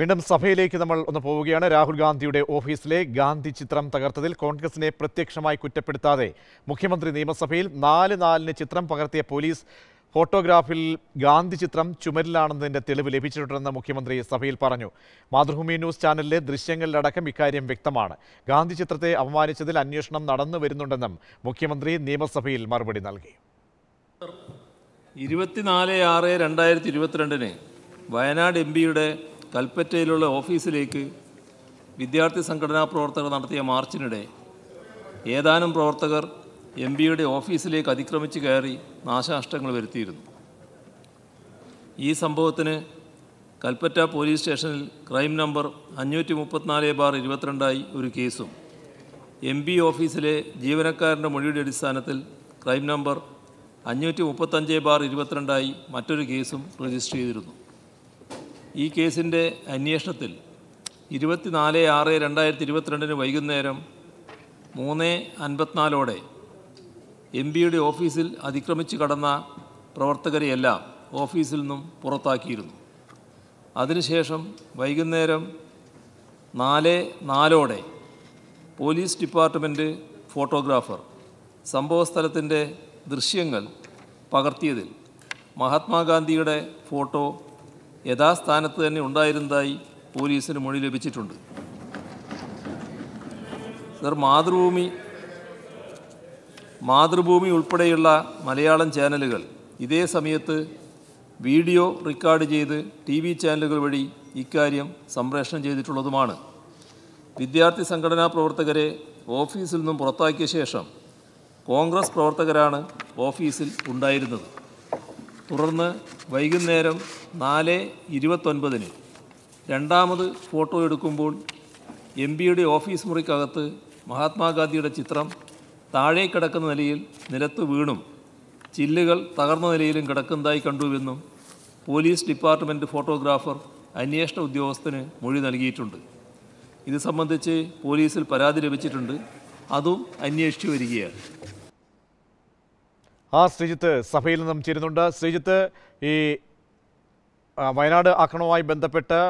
വീണ്ടും സഭയിലേക്ക് നമ്മൾ ഒന്ന് പോവുകയാണ് രാഹുൽ ഗാന്ധിയുടെ ഓഫീസിലെ ഗാന്ധി ചിത്രം തകർത്തതിൽ കോൺഗ്രസിനെ പ്രത്യക്ഷമായി കുറ്റപ്പെടുത്താതെ മുഖ്യമന്ത്രി നിയമസഭയിൽ നാല് നാലിന് ചിത്രം പകർത്തിയ പോലീസ് ഫോട്ടോഗ്രാഫിൽ ഗാന്ധി ചിത്രം ചുമരിലാണെന്നതിൻ്റെ തെളിവ് ലഭിച്ചിട്ടുണ്ടെന്ന് മുഖ്യമന്ത്രി സഭയിൽ പറഞ്ഞു മാതൃഭൂമി ന്യൂസ് ചാനലിലെ ദൃശ്യങ്ങളിലടക്കം ഇക്കാര്യം വ്യക്തമാണ് ഗാന്ധി ചിത്രത്തെ അപമാനിച്ചതിൽ അന്വേഷണം നടന്നു വരുന്നുണ്ടെന്നും മുഖ്യമന്ത്രി നിയമസഭയിൽ മറുപടി നൽകി ഇരുപത്തിനാല് ആറ് രണ്ടായിരത്തി ഇരുപത്തിരണ്ടിന് വയനാട് എം പിയുടെ കൽപ്പറ്റയിലുള്ള ഓഫീസിലേക്ക് വിദ്യാർത്ഥി സംഘടനാ പ്രവർത്തകർ നടത്തിയ മാർച്ചിനിടെ ഏതാനും പ്രവർത്തകർ എം പിയുടെ ഓഫീസിലേക്ക് അതിക്രമിച്ച് കയറി നാശനഷ്ടങ്ങൾ വരുത്തിയിരുന്നു ഈ സംഭവത്തിന് കൽപ്പറ്റ പോലീസ് സ്റ്റേഷനിൽ ക്രൈം നമ്പർ അഞ്ഞൂറ്റി മുപ്പത്തിനാല് ബാർ ഇരുപത്തിരണ്ടായി ഒരു കേസും എം പി ഓഫീസിലെ ജീവനക്കാരൻ്റെ മൊഴിയുടെ അടിസ്ഥാനത്തിൽ ക്രൈം നമ്പർ അഞ്ഞൂറ്റി മുപ്പത്തഞ്ച് ബാർ ഇരുപത്തിരണ്ടായി മറ്റൊരു കേസും രജിസ്റ്റർ ചെയ്തിരുന്നു ഈ കേസിൻ്റെ അന്വേഷണത്തിൽ ഇരുപത്തിനാല് ആറ് രണ്ടായിരത്തി ഇരുപത്തിരണ്ടിന് വൈകുന്നേരം മൂന്ന് അൻപത്തിനാലോടെ എം പിയുടെ ഓഫീസിൽ അതിക്രമിച്ച് കടന്ന പ്രവർത്തകരെയെല്ലാം ഓഫീസിൽ നിന്നും പുറത്താക്കിയിരുന്നു അതിനുശേഷം വൈകുന്നേരം നാല് നാലോടെ പോലീസ് ഡിപ്പാർട്ട്മെൻറ്റ് ഫോട്ടോഗ്രാഫർ സംഭവസ്ഥലത്തിൻ്റെ ദൃശ്യങ്ങൾ പകർത്തിയതിൽ മഹാത്മാഗാന്ധിയുടെ ഫോട്ടോ യഥാസ്ഥാനത്ത് തന്നെ ഉണ്ടായിരുന്നതായി പോലീസിന് മൊഴി ലഭിച്ചിട്ടുണ്ട് സർ മാതൃഭൂമി മാതൃഭൂമി ഉൾപ്പെടെയുള്ള മലയാളം ചാനലുകൾ ഇതേ സമയത്ത് വീഡിയോ റെക്കോർഡ് ചെയ്ത് ടി വി ചാനലുകൾ വഴി ഇക്കാര്യം സംപ്രേഷണം ചെയ്തിട്ടുള്ളതുമാണ് വിദ്യാർത്ഥി സംഘടനാ പ്രവർത്തകരെ ഓഫീസിൽ നിന്നും പുറത്താക്കിയ ശേഷം കോൺഗ്രസ് പ്രവർത്തകരാണ് ഓഫീസിൽ ഉണ്ടായിരുന്നത് തുടർന്ന് വൈകുന്നേരം നാല് ഇരുപത്തൊൻപതിന് രണ്ടാമത് ഫോട്ടോ എടുക്കുമ്പോൾ എം പിയുടെ ഓഫീസ് മുറിക്കകത്ത് മഹാത്മാഗാന്ധിയുടെ ചിത്രം താഴെ കിടക്കുന്ന നിലയിൽ നിലത്ത് വീണും ചില്ലുകൾ തകർന്ന നിലയിലും കിടക്കുന്നതായി കണ്ടുവെന്നും പോലീസ് ഡിപ്പാർട്ട്മെൻറ്റ് ഫോട്ടോഗ്രാഫർ അന്വേഷണ ഉദ്യോഗസ്ഥന് മൊഴി നൽകിയിട്ടുണ്ട് ഇത് സംബന്ധിച്ച് പോലീസിൽ പരാതി ലഭിച്ചിട്ടുണ്ട് അതും അന്വേഷിച്ചു വരികയാണ് ആ ശ്രീജിത്ത് സഭയിൽ നിന്നും ചേരുന്നുണ്ട് ശ്രീജിത്ത് ഈ വയനാട് ആക്രമണവുമായി ബന്ധപ്പെട്ട്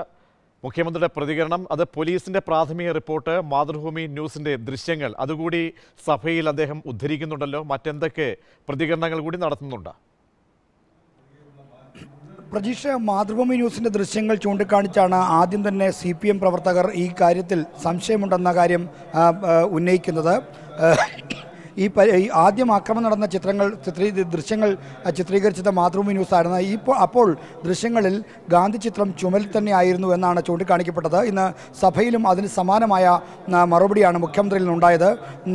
മുഖ്യമന്ത്രിയുടെ പ്രതികരണം അത് പോലീസിൻ്റെ പ്രാഥമിക റിപ്പോർട്ട് മാതൃഭൂമി ന്യൂസിൻ്റെ ദൃശ്യങ്ങൾ അതുകൂടി സഭയിൽ അദ്ദേഹം ഉദ്ധരിക്കുന്നുണ്ടല്ലോ മറ്റെന്തൊക്കെ പ്രതികരണങ്ങൾ കൂടി നടത്തുന്നുണ്ട് പ്രതീക്ഷ മാതൃഭൂമി ന്യൂസിൻ്റെ ദൃശ്യങ്ങൾ ചൂണ്ടിക്കാണിച്ചാണ് ആദ്യം തന്നെ സി പ്രവർത്തകർ ഈ കാര്യത്തിൽ സംശയമുണ്ടെന്ന കാര്യം ഉന്നയിക്കുന്നത് ഈ ആദ്യം ആക്രമം നടന്ന ചിത്രങ്ങൾ ചിത്രീ ദൃശ്യങ്ങൾ ചിത്രീകരിച്ചത് മാതൃഭൂമി ന്യൂസ് ആയിരുന്നു ഇപ്പോൾ അപ്പോൾ ദൃശ്യങ്ങളിൽ ഗാന്ധി ചിത്രം ചുമലിൽ തന്നെ ആയിരുന്നു എന്നാണ് ചൂണ്ടിക്കാണിക്കപ്പെട്ടത് ഇന്ന് സഭയിലും അതിന് സമാനമായ മറുപടിയാണ് മുഖ്യമന്ത്രിയിൽ നിന്നുണ്ടായത്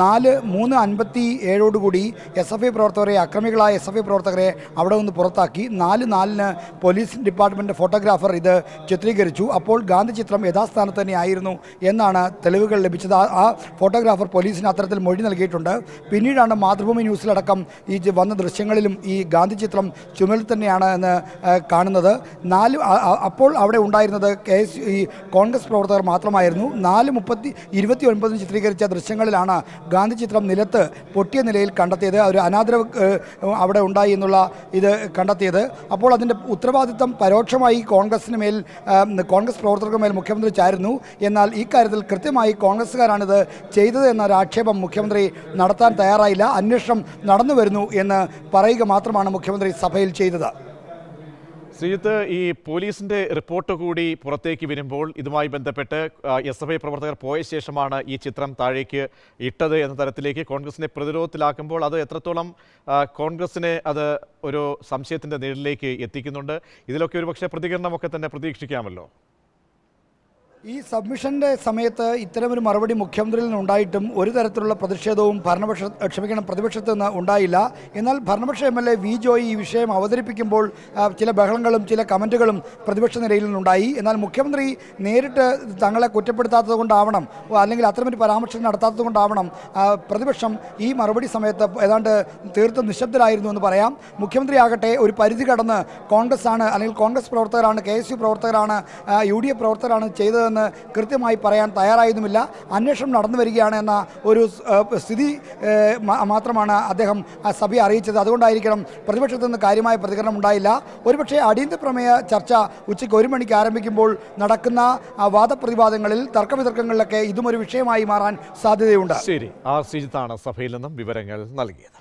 നാല് മൂന്ന് അൻപത്തി ഏഴോടുകൂടി എസ് എഫ് ഐ പ്രവർത്തകരെ അക്രമികളായ എസ് എഫ് ഐ പ്രവർത്തകരെ അവിടെ നിന്ന് പുറത്താക്കി നാല് നാലിന് പോലീസ് ഡിപ്പാർട്ട്മെൻറ്റ് ഫോട്ടോഗ്രാഫർ ഇത് ചിത്രീകരിച്ചു അപ്പോൾ ഗാന്ധി ചിത്രം യഥാസ്ഥാനത്ത് തന്നെ ആയിരുന്നു എന്നാണ് തെളിവുകൾ ലഭിച്ചത് ആ ഫോട്ടോഗ്രാഫർ പോലീസിന് അത്തരത്തിൽ മൊഴി നൽകിയിട്ടുണ്ട് പിന്നീടാണ് മാതൃഭൂമി ന്യൂസിലടക്കം ഈ വന്ന ദൃശ്യങ്ങളിലും ഈ ഗാന്ധി ചിത്രം ചുമലിൽ തന്നെയാണ് എന്ന് കാണുന്നത് നാല് അപ്പോൾ അവിടെ ഉണ്ടായിരുന്നത് കെ എസ് ഈ കോൺഗ്രസ് പ്രവർത്തകർ മാത്രമായിരുന്നു നാല് മുപ്പത്തി ഇരുപത്തി ഒൻപതിന് ചിത്രീകരിച്ച ദൃശ്യങ്ങളിലാണ് ഗാന്ധി ചിത്രം നിലത്ത് പൊട്ടിയ നിലയിൽ കണ്ടെത്തിയത് ഒരു അനാദര അവിടെ ഉണ്ടായി എന്നുള്ള ഇത് കണ്ടെത്തിയത് അപ്പോൾ അതിൻ്റെ ഉത്തരവാദിത്തം പരോക്ഷമായി കോൺഗ്രസിന് മേൽ കോൺഗ്രസ് പ്രവർത്തകർക്ക് മേൽ മുഖ്യമന്ത്രി ചായിരുന്നു എന്നാൽ ഈ കാര്യത്തിൽ കൃത്യമായി കോൺഗ്രസ്സുകാരാണിത് ചെയ്തത് എന്നൊരാക്ഷേപം മുഖ്യമന്ത്രി നടത്താൻ തയ്യാറായില്ല അന്വേഷണം നടന്നു വരുന്നു എന്ന് പറയുക മാത്രമാണ് മുഖ്യമന്ത്രി സഭയിൽ ചെയ്തത് ശ്രീജിത്ത് ഈ പോലീസിന്റെ റിപ്പോർട്ട് കൂടി പുറത്തേക്ക് വരുമ്പോൾ ഇതുമായി ബന്ധപ്പെട്ട് എസ് എഫ് ഐ പ്രവർത്തകർ പോയ ശേഷമാണ് ഈ ചിത്രം താഴേക്ക് ഇട്ടത് എന്ന തരത്തിലേക്ക് കോൺഗ്രസിനെ പ്രതിരോധത്തിലാക്കുമ്പോൾ അത് എത്രത്തോളം കോൺഗ്രസിനെ അത് ഒരു സംശയത്തിന്റെ നിഴലിലേക്ക് എത്തിക്കുന്നുണ്ട് ഇതിലൊക്കെ ഒരു പ്രതികരണമൊക്കെ തന്നെ പ്രതീക്ഷിക്കാമല്ലോ ഈ സബ്മിഷന്റെ സമയത്ത് ഇത്തരമൊരു മറുപടി മുഖ്യമന്ത്രിയിൽ നിന്നുണ്ടായിട്ടും ഒരു തരത്തിലുള്ള പ്രതിഷേധവും ഭരണപക്ഷ ക്ഷമിക്കണം പ്രതിപക്ഷത്ത് നിന്ന് ഉണ്ടായില്ല എന്നാൽ ഭരണപക്ഷ M L A V Joy ഈ വിഷയം അവതരിപ്പിക്കുമ്പോൾ ചില ബഹളങ്ങളും ചില കമൻറ്റുകളും പ്രതിപക്ഷ നിരയിൽ നിന്നുണ്ടായി എന്നാൽ മുഖ്യമന്ത്രി നേരിട്ട് തങ്ങളെ കുറ്റപ്പെടുത്താത്തത് കൊണ്ടാവണം അല്ലെങ്കിൽ അത്തരമൊരു പരാമർശം നടത്താത്തത് കൊണ്ടാവണം പ്രതിപക്ഷം ഈ മറുപടി സമയത്ത് ഏതാണ്ട് തീർത്തും നിശബ്ദരായിരുന്നു എന്ന് പറയാം മുഖ്യമന്ത്രി ആകട്ടെ ഒരു പരിധി കടന്ന് കോൺഗ്രസ് ആണ് അല്ലെങ്കിൽ കോൺഗ്രസ് പ്രവർത്തകരാണ് കെ എസ് യു പ്രവർത്തകരാണ് യു ഡി എഫ് പ്രവർത്തകരാണ് ചെയ്തതെന്ന് എന്ന് കൃത്യമായി പറയാൻ തയ്യാറായതുമില്ല അന്വേഷണം നടന്നു വരികയാണ് എന്ന ഒരു സ്ഥിതി മാത്രമാണ് അദ്ദേഹം സഭയെ അറിയിച്ചത് അതുകൊണ്ടായിരിക്കണം പ്രതിപക്ഷത്തു നിന്ന് കാര്യമായ പ്രതികരണം ഉണ്ടായില്ല ഒരുപക്ഷെ അടിയന്തര പ്രമേയ ചർച്ച ഉച്ചയ്ക്ക് ഒരു മണിക്ക് ആരംഭിക്കുമ്പോൾ നടക്കുന്ന വാദപ്രതിവാദങ്ങളിൽ തർക്കവിതർക്കങ്ങളിലൊക്കെ ഇതും ഒരു വിഷയമായി മാറാൻ സാധ്യതയുണ്ട് ശരി ആർ ശ്രീജിത്താണ് സഭയിൽ നിന്നും വിവരങ്ങൾ നൽകിയത്